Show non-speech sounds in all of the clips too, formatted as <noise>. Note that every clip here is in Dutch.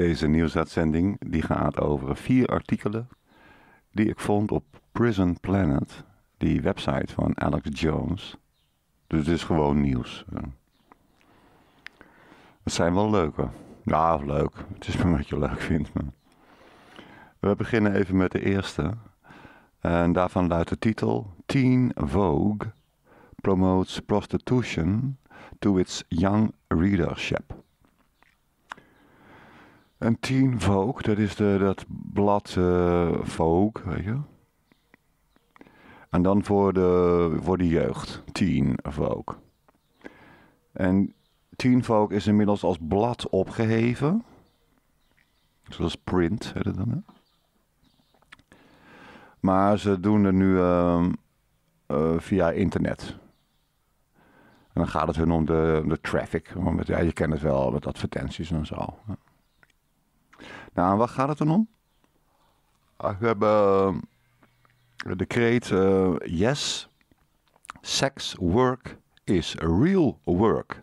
Deze nieuwsuitzending die gaat over vier artikelen die ik vond op Prison Planet, die website van Alex Jones. Dus het is gewoon nieuws. Het zijn wel leuke. Ja, leuk. Het is maar <laughs> wat je leuk vindt. Maar. We beginnen even met de eerste. En daarvan luidt de titel Teen Vogue promotes prostitution to its young readership. En Teen Vogue, dat is de, dat blad uh, eh, Vogue, weet je. En dan voor de, voor de jeugd, Teen Vogue. En Teen Vogue is inmiddels als blad opgeheven. Zoals print, heet het dan, hè? Maar ze doen het nu ehm, eh, via internet. En dan gaat het hun om de, de traffic. Want ja, je kent het wel met advertenties en zo. Ja, wat gaat het dan om? Ah, we hebben ehm, de decreet eh, Yes, sex work is real work.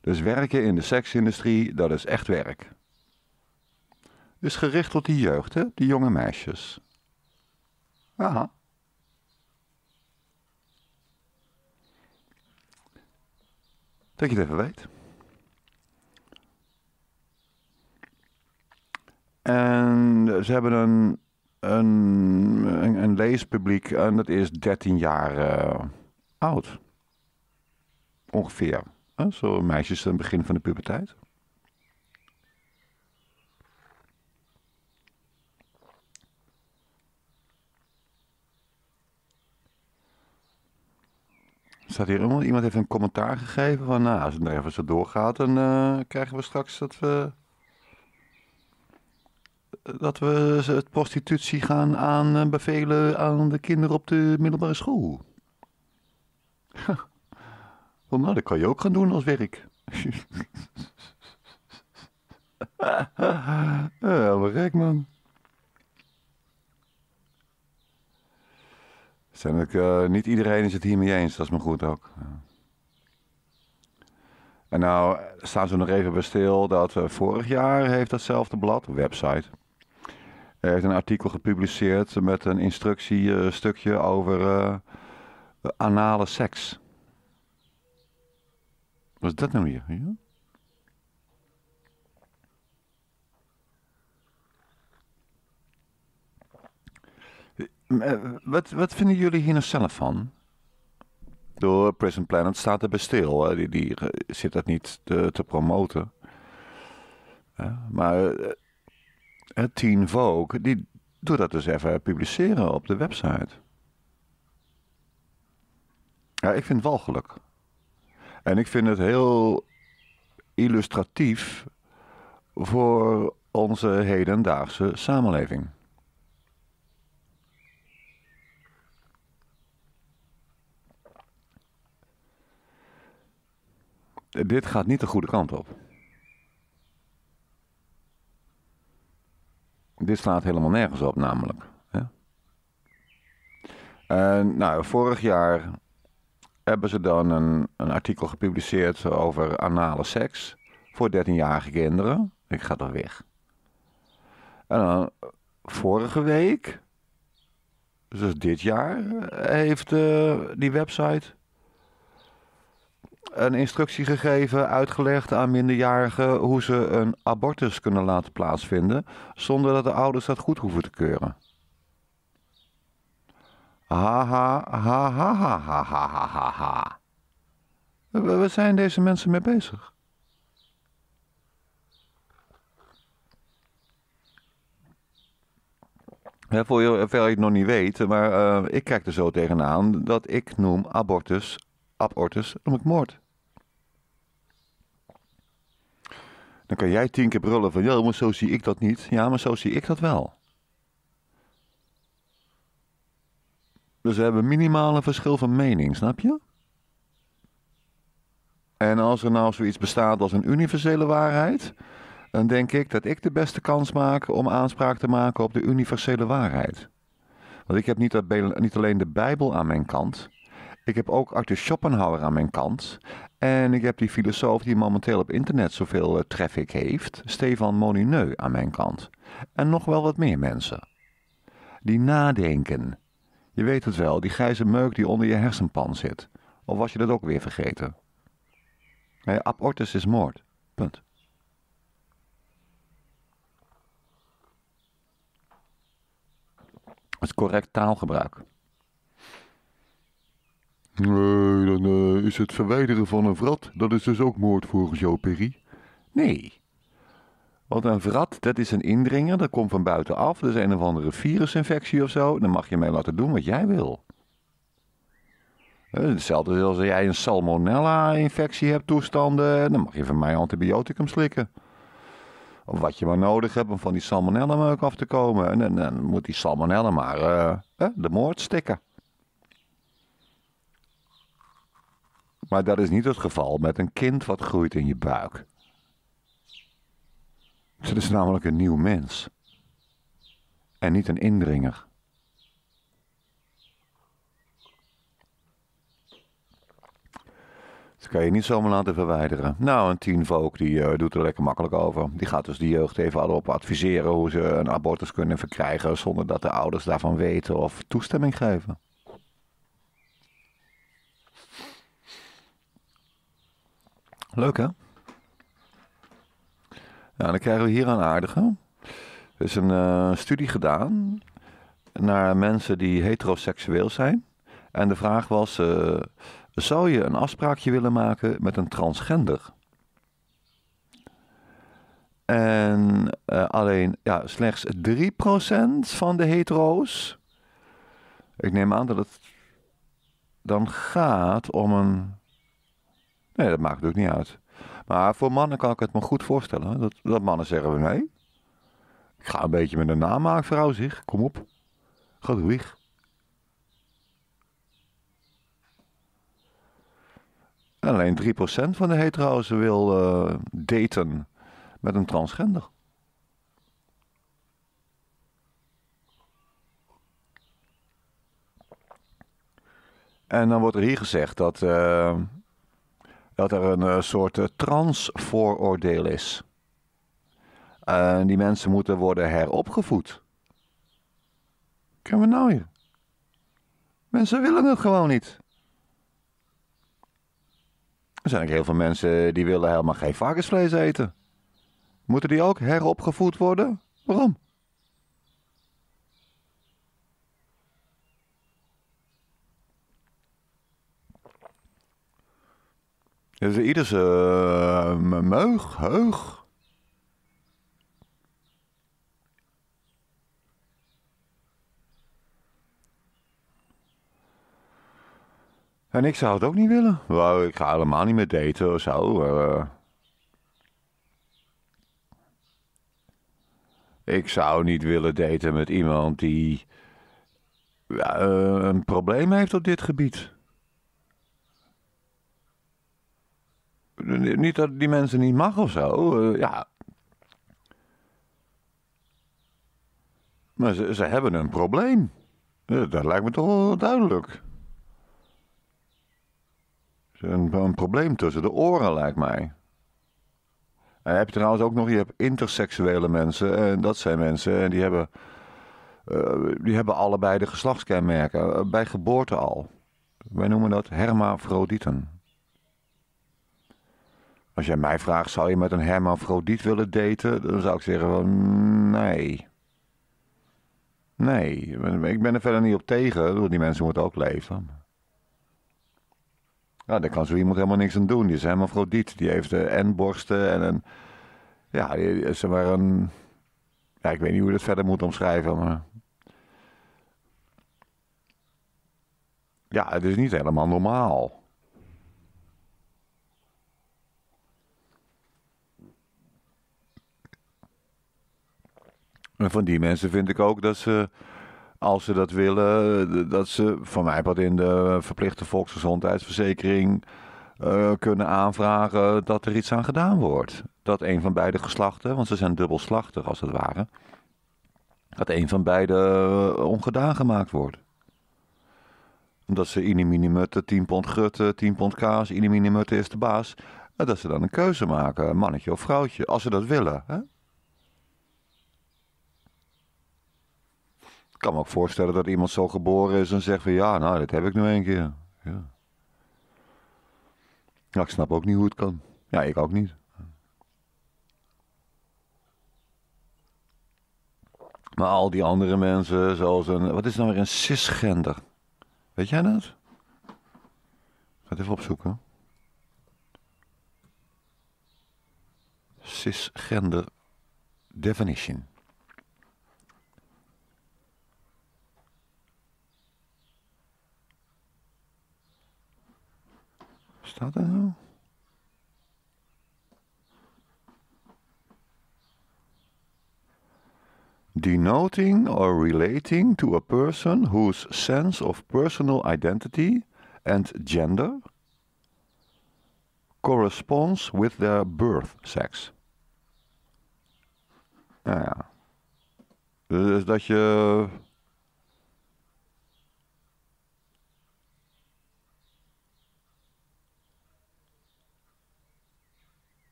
Dus werken in de seksindustrie, dat is echt werk. Dus gericht op die jeugd, hè? die jonge meisjes. Aha. Dat je het even weet. En ze hebben een, een, een, leespubliek en dat is 13 jaar eh, oud. Ongeveer. Hè? Zo meisjes aan het begin van de puberteit. Staat hier iemand, iemand heeft een commentaar gegeven van nou, als het nog even zo doorgaat, dan uh, krijgen we straks dat we dat we het prostitutie gaan aanbevelen eh, aan de kinderen op de middelbare school. Ja. <laughs> Nou, dat kan je ook gaan doen als werk. <laughs> ja, maar gek man. Zijn eh, niet iedereen is het hiermee eens, dat is me goed ook. En nou staan ze nog even bij stil dat eh, vorig jaar heeft datzelfde blad, website, hij heeft een artikel gepubliceerd met een instructiestukje over eh, anale seks. Wat is dat nou hier, Ja? Eh, eh, wat, wat, vinden jullie hier nou zelf van? Door Prison Planet staat er bij stil. Die, die zit dat niet te, te promoten. Ja, maar Team Vogue, die doet dat dus even publiceren op de website. Ja, ik vind het walgelijk. En ik vind het heel illustratief voor onze hedendaagse samenleving. Dit gaat niet de goede kant op. Dit slaat helemaal nergens op, namelijk. En, nou, vorig jaar hebben ze dan een, een artikel gepubliceerd over anale seks voor 13-jarige kinderen. Ik ga er weg. En dan vorige week, dus dit jaar, heeft eh, die website een instructie gegeven, uitgelegd aan minderjarigen hoe ze een abortus kunnen laten plaatsvinden zonder dat de ouders dat goed hoeven te keuren. Ha ha ha ha ha ha ha ha ha. Waar zijn deze mensen mee bezig? voor je, het nog niet weet, maar eh, ik kijk er zo tegenaan dat ik noem abortus abortus noem ik moord. Dan kan jij tien keer brullen van, ja, maar zo zie ik dat niet. Ja, maar zo zie ik dat wel. Dus we hebben minimaal een verschil van mening, snap je? En als er nou zoiets bestaat als een universele waarheid, dan denk ik dat ik de beste kans maak om aanspraak te maken op de universele waarheid. Want ik heb niet, alleen de Bijbel aan mijn kant, ik heb ook Arthur Schopenhauer aan mijn kant. En ik heb die filosoof die momenteel op internet zoveel eh, traffic heeft, Stefan Monineu, aan mijn kant. En nog wel wat meer mensen. Die nadenken. Je weet het wel, die grijze meuk die onder je hersenpan zit. Of was je dat ook weer vergeten? abortus is moord. Punt. Het correct taalgebruik. Nee, dan eh, is het verwijderen van een vrat, dat is dus ook moord volgens jou, Perry. Nee. Want een vrat, dat is een indringer, dat komt van buitenaf. Dat is een of andere virusinfectie of zo. Dan mag je mij laten doen wat jij wil. Eh, hetzelfde als als jij een salmonella-infectie hebt toestanden. Dan mag je van mij antibioticum slikken. Of wat je maar nodig hebt om van die salmonella-meuk af te komen. En dan, moet die salmonella maar eh, de moord stikken. Maar dat is niet het geval met een kind wat groeit in je buik. Het is namelijk een nieuw mens. En niet een indringer. Dat kan je niet zomaar laten verwijderen. Nou, een tienvolk die eh, doet er lekker makkelijk over. Die gaat dus de jeugd even op adviseren hoe ze een abortus kunnen verkrijgen zonder dat de ouders daarvan weten of toestemming geven. Leuk hè? Nou, dan krijgen we hier een aardige. Er is een eh, studie gedaan naar mensen die heteroseksueel zijn. En de vraag was, eh, zou je een afspraakje willen maken met een transgender? En eh, alleen ja, slechts 3% van de hetero's. Ik neem aan dat het dan gaat om een Nee, dat maakt natuurlijk niet uit. Maar voor mannen kan ik het me goed voorstellen. Dat, dat mannen zeggen we nee. Ik ga een beetje met een vrouw zich. Kom op. Ga weg. En alleen 3% van de hetero's wil eh, daten met een transgender. En dan wordt er hier gezegd dat. Eh, dat er een eh, soort eh, transvooroordeel is. En die mensen moeten worden heropgevoed. Kunnen we nou hier? Mensen willen het gewoon niet. Er zijn ook heel veel mensen die willen helemaal geen varkensvlees eten. Moeten die ook heropgevoed worden? Waarom? Dus ieder zijn eh, meug, heug. En ik zou het ook niet willen. ik ga helemaal niet meer daten of zo. Eh, ik zou niet willen daten met iemand die eh, een probleem heeft op dit gebied. Niet dat die mensen niet mag of zo. Eh, ja. Maar ze, ze hebben een probleem. Eh, dat lijkt me toch wel duidelijk. hebben een probleem tussen de oren, lijkt mij. En heb je trouwens ook nog, je hebt interseksuele mensen. En eh, dat zijn mensen en die hebben, die hebben allebei de geslachtskenmerken. bij geboorte al. Wij noemen dat hermafrodieten. Als jij mij vraagt, zou je met een hermafrodiet willen daten? Dan zou ik zeggen van nee. Nee, ik ben er verder niet op tegen. Die mensen moeten ook leven. Nou, daar kan zo iemand helemaal niks aan doen. Die is hermafrodiet. Die heeft en eh, borsten en een... Ja, ze waren. Ja, ik weet niet hoe je dat verder moet omschrijven, maar... Ja, het is niet helemaal normaal. En van die mensen vind ik ook dat ze, als ze dat willen, eh, dat ze van mij wat in de verplichte volksgezondheidsverzekering eh, kunnen aanvragen dat er iets aan gedaan wordt. Dat een van beide geslachten, want ze zijn dubbelslachtig als het ware, dat een van beide eh, ongedaan gemaakt wordt omdat ze iniminimutten, tien pond grutten, tien pond kaas, mutten is de baas. Dat ze dan een keuze maken, mannetje of vrouwtje, als ze dat willen. Hè? kan me ook voorstellen dat iemand zo geboren is en zegt van ja, nou dat heb ik nu een keer. Ja. ik snap ook niet hoe het kan. Ja, ik ook niet. Maar al die andere mensen, zoals een. Wat is nou weer een cisgender? Weet jij dat? ga het even opzoeken. Cisgender definition. that Denoting or relating to a person whose sense of personal identity and gender corresponds with their birth sex. Ah, ja. Dus dat je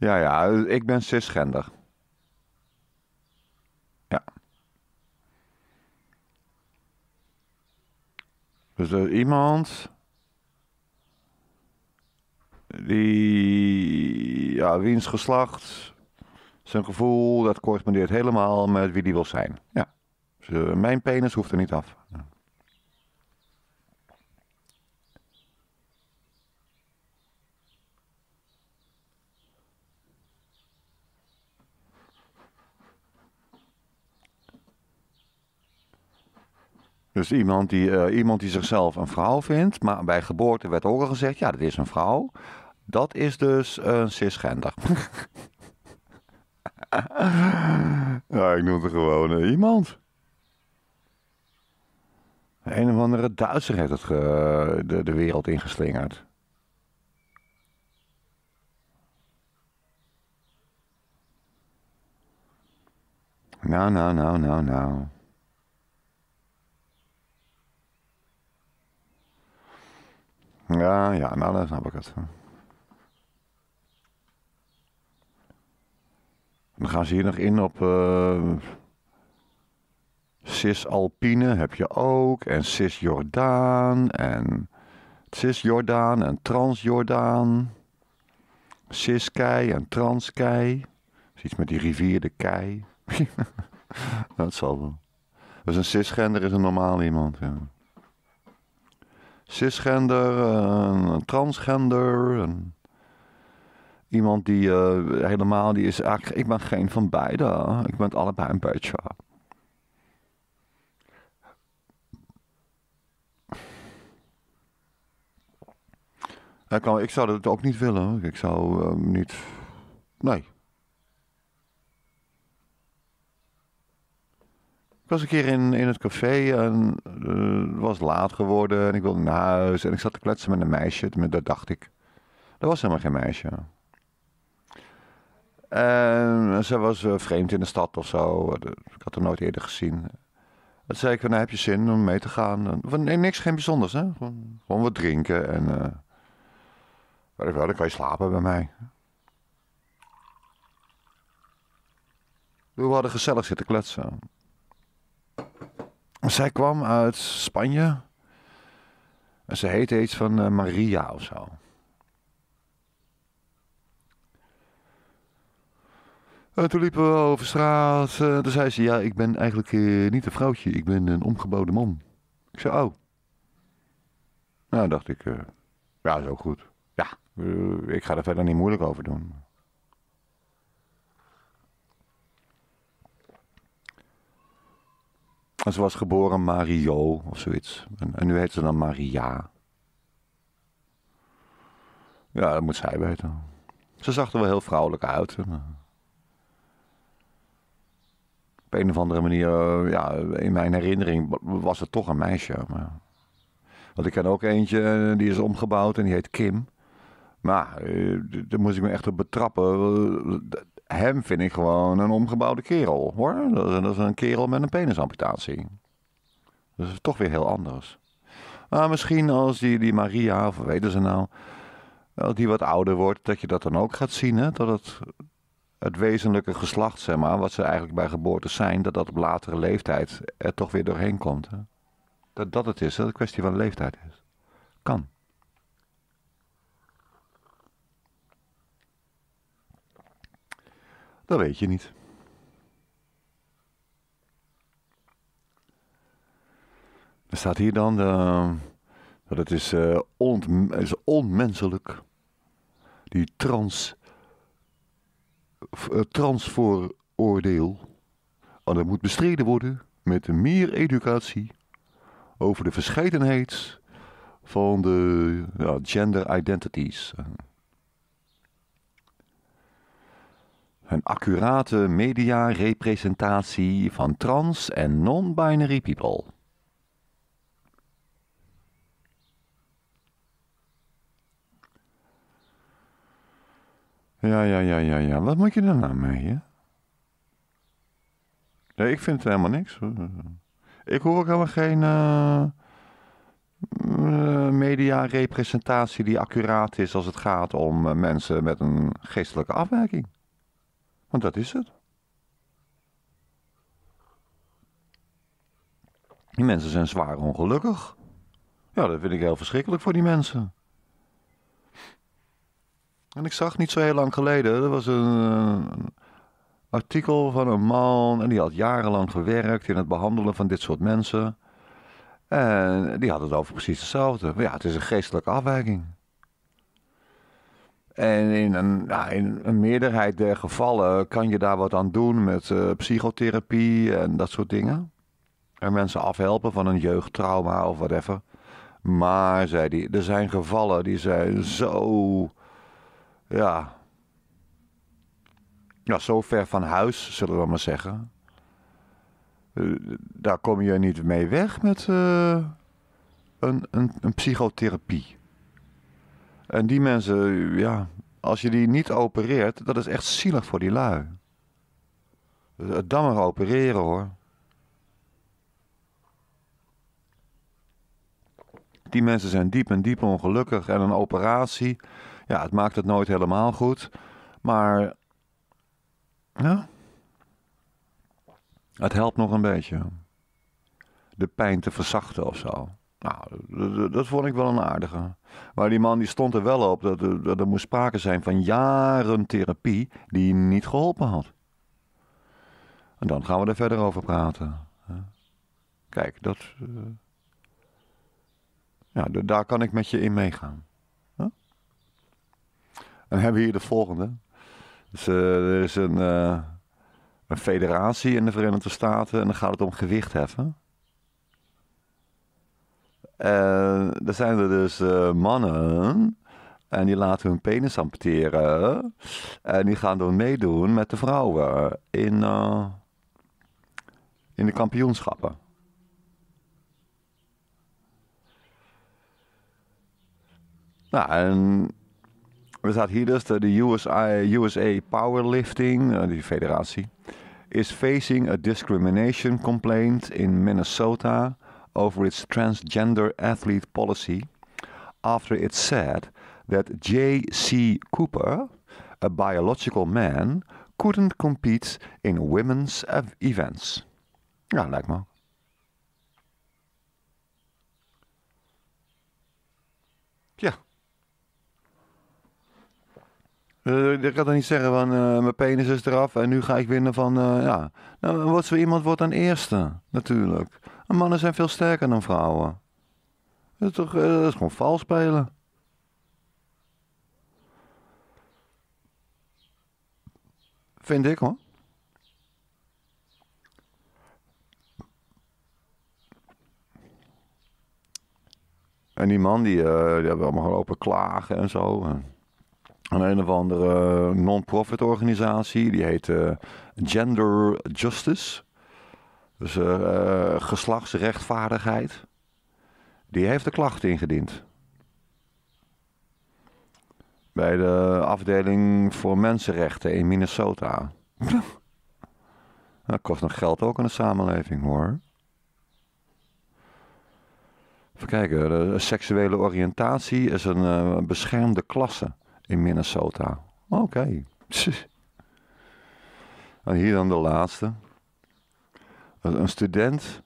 Ja, ja, ik ben cisgender. Ja. Dus er is iemand die, ja, wiens geslacht, zijn gevoel, dat correspondeert helemaal met wie die wil zijn. Ja. Dus, eh, mijn penis hoeft er niet af. Dus iemand die, eh, iemand die zichzelf een vrouw vindt, maar bij geboorte werd ook al gezegd, ja, dat is een vrouw. Dat is dus een cisgender. <laughs> ik noem het gewoon eh, iemand. Een of andere Duitser heeft het de, de wereld ingeslingerd. Nou, nou, nou, nou, nou. Ja, ja, nou dan snap ik het. Dan gaan ze hier nog in op uh, eh, Cis-Alpine heb je ook. En Cis-Jordaan. En Cis-Jordaan en Trans-Jordaan. Cis-Kei en Trans-Kei. is iets met die rivier, de Kei. <laughs> dat zal wel. Dus een cisgender is een normaal iemand, ja cisgender, een transgender. Een iemand die eh, helemaal, die is eigenlijk, ik ben geen van beide. Ik ben allebei een beetje. Ik, ik zou dat ook niet willen. Ik zou eh, niet. Nee. Ik was een keer in, in het café en uh, was laat geworden en ik wilde naar huis. En ik zat te kletsen met een meisje, dat dacht ik. Dat was helemaal geen meisje. En ze was eh, vreemd in de stad of zo. Eh, ik had haar nooit eerder gezien. Dat zei ik, nou heb je zin om mee te gaan? Van, niks, geen bijzonders. Hè? Gewoon, gewoon wat drinken en... Uh, ik wel, dan kan je slapen bij mij. We hadden gezellig zitten kletsen. Zij kwam uit Spanje. En ze heette iets van eh, Maria of zo. En eh, toen liepen we over straat. Uh, eh, toen zei ze, ja, ik ben eigenlijk niet een vrouwtje. Ik ben een omgeboden man. Ik zei, oh. Nou, dacht ik, ja, zo goed. Ja, ik ga er verder niet moeilijk over doen. En ze was geboren Mario of zoiets. En, nu heet ze dan Maria. Ja, dat moet zij weten. Ze zag er wel heel vrouwelijk uit. op een of andere manier, eh, ja, in mijn herinnering was het toch een meisje. Maar... Want ik ken ook eentje, eh, die is omgebouwd en die heet Kim. Maar eh, daar moest ik me echt op betrappen hem vind ik gewoon een omgebouwde kerel, hoor. Dat, is een kerel met een penisamputatie. Dat is toch weer heel anders. Maar misschien als die, die Maria, of weten ze nou, als die wat ouder wordt, dat je dat dan ook gaat zien, hè? Dat het, het wezenlijke geslacht, zeg maar, wat ze eigenlijk bij geboorte zijn, dat dat op latere leeftijd er toch weer doorheen komt. Hè? Dat dat het is, dat het een kwestie van leeftijd is. Kan. Dat weet je niet. Er staat hier dan eh, dat het is, eh, on, is onmenselijk. Die trans, uh, En dat moet bestreden worden met meer educatie over de verscheidenheid van de ja, gender identities. een accurate media-representatie van trans- en non-binary people. Ja, ja, ja, ja, ja. Wat moet je er nou mee, hè? ik vind het helemaal niks. Ik hoor ook helemaal geen uh, media-representatie die accuraat is als het gaat om eh, mensen met een geestelijke afwijking. Want dat is het. Die mensen zijn zwaar ongelukkig. Ja, dat vind ik heel verschrikkelijk voor die mensen. En ik zag niet zo heel lang geleden, er was een, eh, artikel van een man en die had jarenlang gewerkt in het behandelen van dit soort mensen. En die had het over precies hetzelfde. Maar ja, het is een geestelijke afwijking. En in een, ja in een meerderheid der gevallen kan je daar wat aan doen met eh, psychotherapie en dat soort dingen. En mensen afhelpen van een jeugdtrauma of whatever. Maar, zei hij, er zijn gevallen die zijn zo. Ja. Nou, zo ver van huis, zullen we maar zeggen. Eh, daar kom je niet mee weg met eh, een, een, een psychotherapie. En die mensen, ja, als je die niet opereert, dat is echt zielig voor die lui. Dan maar opereren hoor. Die mensen zijn diep en diep ongelukkig en een operatie, ja, het maakt het nooit helemaal goed. Maar, ja, het helpt nog een beetje. De pijn te verzachten of zo. Nou, dat vond ik wel een aardige. Maar die man die stond er wel op dat, dat er moest sprake zijn van jaren therapie die niet geholpen had. En dan gaan we er verder over praten. Kijk, dat. Eh, ja, daar kan ik met je in meegaan. En dan hebben we hier de volgende. Dus, eh, er is een, eh, een federatie in de Verenigde Staten en dan gaat het om gewicht heffen. En eh, er zijn er dus eh, mannen. En die laten hun penis amputeren. En die gaan dan meedoen met de vrouwen. In, eh, in de kampioenschappen. Nou, en er staat hier dus de, USA, USA Powerlifting, die federatie, is facing a discrimination complaint in Minnesota over its transgender athlete policy after it said that J.C. Cooper, a biological man, couldn't compete in women's events. Ja, lijkt me. Ja. Eh, ik kan dan niet zeggen van eh, mijn penis is eraf en nu ga ik winnen van, eh, ja. Nou, wordt zo iemand wordt dan eerste, natuurlijk mannen zijn veel sterker dan vrouwen. Dat is, toch, eh, dat is gewoon vals spelen. Vind ik hoor. En die man, die, eh, die hebben allemaal gewoon open klagen en zo. En een of andere eh, non-profit organisatie, die heet Gender Justice. Dus eh, eh, geslachtsrechtvaardigheid. Die heeft de klacht ingediend. Bij de afdeling voor mensenrechten in Minnesota. <laughs> dat kost nog geld ook aan de samenleving hoor. Even kijken, seksuele oriëntatie is een eh, beschermde klasse in Minnesota. Oké. <laughs> en hier dan de laatste een student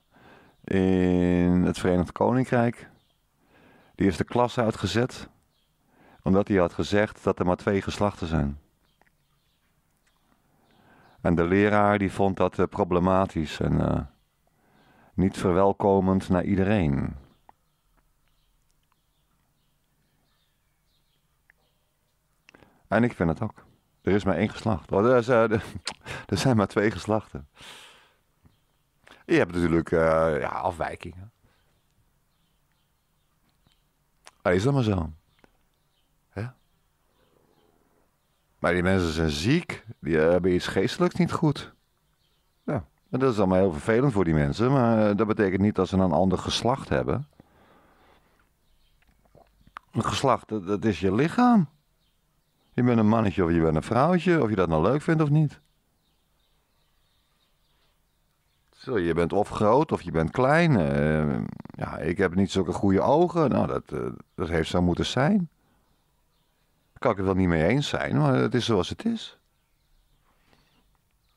in het Verenigd Koninkrijk. Die is de klas uitgezet omdat hij had gezegd dat er maar twee geslachten zijn. En de leraar die vond dat eh, problematisch en eh, niet verwelkomend naar iedereen. En ik vind het ook. Er is maar één geslacht. Oh, eh, <laughs> er zijn maar twee geslachten je hebt natuurlijk eh, ja, afwijkingen. is dat maar zo. Maar die mensen zijn ziek, die hebben iets geestelijks niet goed. en dat is allemaal heel vervelend voor die mensen, maar eh, dat betekent niet dat ze een ander geslacht hebben. Een geslacht, dat is je lichaam. Je bent een mannetje of je bent een vrouwtje, of je dat nou leuk vindt of niet. zo, je bent of groot of je bent klein. Eh, ja, ik heb niet zulke goede ogen. Nou, dat, eh, dat heeft zo moeten zijn. Daar kan ik het wel niet mee eens zijn, maar het is zoals het is.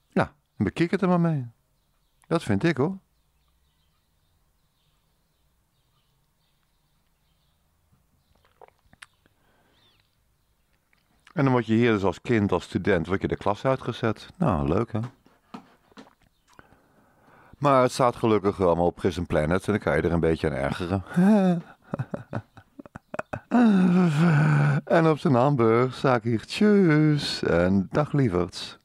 Ja, bekijk het er maar mee. Dat vind ik hoor. En dan word je hier dus als kind, als student, word je de klas uitgezet. Nou, leuk hè? Maar het staat gelukkig allemaal op Prison Planet en dan kan je er een beetje aan ergeren. <laughs> en op zijn hamburg zag hier tjus en dag lieverds.